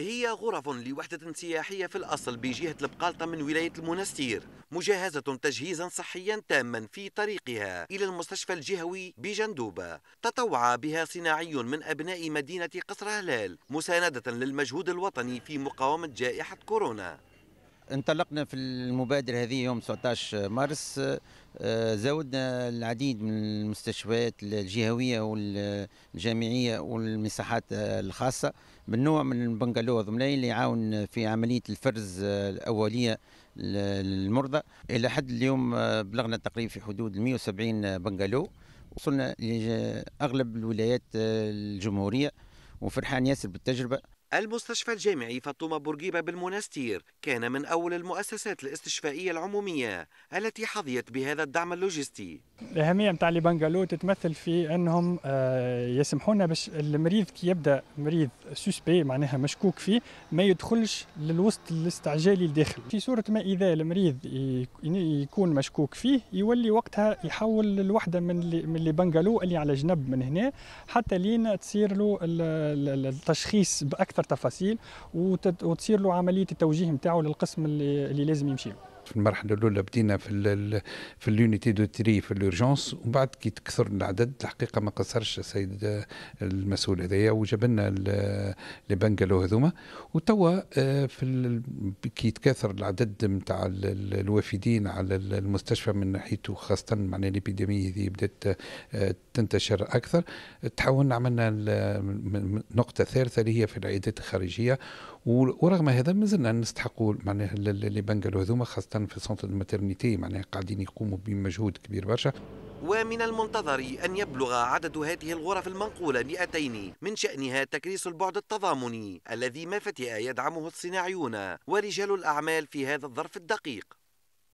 هي غرف لوحدة سياحية في الأصل بجهة البقالطة من ولاية المنستير مجهزة تجهيزا صحيا تاما في طريقها إلى المستشفى الجهوي بجندوبة تطوع بها صناعي من أبناء مدينة قصر هلال مساندة للمجهود الوطني في مقاومة جائحة كورونا انطلقنا في المبادرة هذه يوم 19 مارس آه، زودنا العديد من المستشفيات الجهوية والجامعية والمساحات الخاصة بالنوع من البنغالو الضملي اللي يعاون في عملية الفرز الأولية للمرضى إلى حد اليوم آه، بلغنا تقريبا في حدود 170 بنغالو وصلنا لأغلب الولايات الجمهورية وفرحان ياسر بالتجربة المستشفى الجامعي فاطمة بورقيبة بالمنستير كان من أول المؤسسات الاستشفائية العمومية التي حظيت بهذا الدعم اللوجستي الاهميه نتاع لي بنغالو تتمثل في انهم آه، يسمحونا باش المريض كي يبدا مريض سوسبي معناها مشكوك فيه ما يدخلش للوسط الاستعجالي الداخل في صوره ما اذا المريض يكون مشكوك فيه يولي وقتها يحول لوحده من من لي بنغالو اللي على جنب من هنا حتى لين تصير له التشخيص باكثر تفاصيل وتصير له عمليه التوجيه نتاعو للقسم اللي لازم يمشي له في المرحله الاولى بدينا في الـ في اليونيتي دو تري في الاورجونس ومن بعد كي تكثر العدد الحقيقه ما قصرش السيد المسؤول هذايا وجاب لنا لي بنجلو هذوما وتوا آه، في كي تكاثر العدد نتاع الوافدين على المستشفى من ناحيته خاصه معنا الابيديميه هذه بدات آه، تنتشر اكثر تحولنا عملنا نقطه ثالثه اللي هي في العيادات الخارجيه ورغم هذا مازلنا نستحقوا معناها لي بنغالو هذوما خاصه في سونتر الماترنيتي معناها قاعدين يقوموا بمجهود كبير برشا ومن المنتظر أن يبلغ عدد هذه الغرف المنقولة 200 من شأنها تكريس البعد التضامني الذي ما فتئ يدعمه الصناعيون ورجال الأعمال في هذا الظرف الدقيق